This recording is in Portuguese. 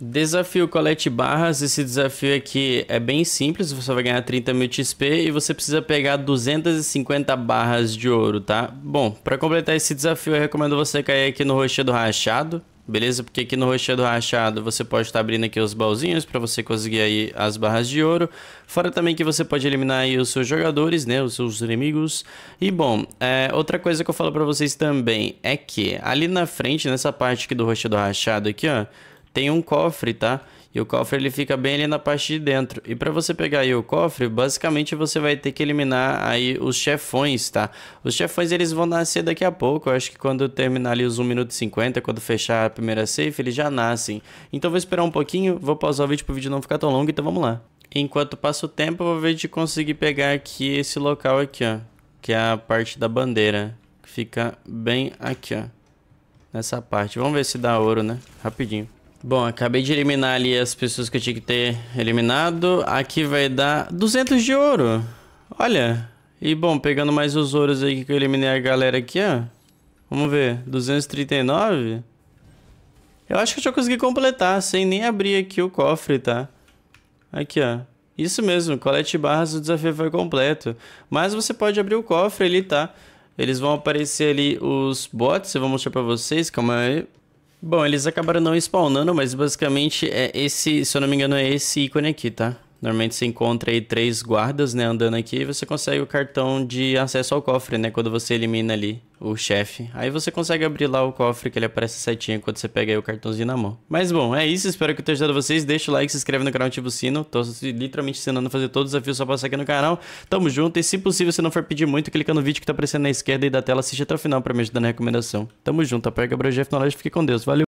Desafio colete barras, esse desafio aqui é bem simples, você vai ganhar 30 mil XP e você precisa pegar 250 barras de ouro, tá? Bom, para completar esse desafio eu recomendo você cair aqui no rochedo rachado, beleza? Porque aqui no rochedo rachado você pode estar tá abrindo aqui os baúzinhos para você conseguir aí as barras de ouro, fora também que você pode eliminar aí os seus jogadores, né, os seus inimigos. E bom, é, outra coisa que eu falo para vocês também é que ali na frente, nessa parte aqui do rochedo rachado aqui, ó, tem um cofre, tá? E o cofre ele fica bem ali na parte de dentro. E para você pegar aí o cofre, basicamente você vai ter que eliminar aí os chefões, tá? Os chefões eles vão nascer daqui a pouco, eu acho que quando terminar ali os 1 minuto e 50, quando fechar a primeira safe, eles já nascem. Então vou esperar um pouquinho, vou pausar o vídeo para o vídeo não ficar tão longo, então vamos lá. Enquanto passa o tempo, eu vou ver de conseguir pegar aqui esse local aqui, ó. Que é a parte da bandeira. Que fica bem aqui, ó. Nessa parte. Vamos ver se dá ouro, né? Rapidinho. Bom, acabei de eliminar ali as pessoas que eu tinha que ter eliminado. Aqui vai dar 200 de ouro. Olha. E, bom, pegando mais os ouros aí que eu eliminei a galera aqui, ó. Vamos ver. 239. Eu acho que eu já consegui completar, sem nem abrir aqui o cofre, tá? Aqui, ó. Isso mesmo, colete barras, o desafio foi completo. Mas você pode abrir o cofre ali, tá? Eles vão aparecer ali os bots, eu vou mostrar pra vocês, calma aí. Bom, eles acabaram não spawnando, mas basicamente é esse, se eu não me engano, é esse ícone aqui, tá? Normalmente você encontra aí três guardas, né, andando aqui, e você consegue o cartão de acesso ao cofre, né, quando você elimina ali o chefe. Aí você consegue abrir lá o cofre, que ele aparece setinha quando você pega aí o cartãozinho na mão. Mas bom, é isso, espero que eu tenha ajudado vocês. Deixa o like, se inscreve no canal, ativa o sino. Tô literalmente ensinando a fazer todos os desafios só passar aqui no canal. Tamo junto, e se possível, se não for pedir muito, clica no vídeo que tá aparecendo na esquerda aí da tela, assiste até o final pra me ajudar na recomendação. Tamo junto, apoia Gabriel Jeff, na loja, fique com Deus, valeu!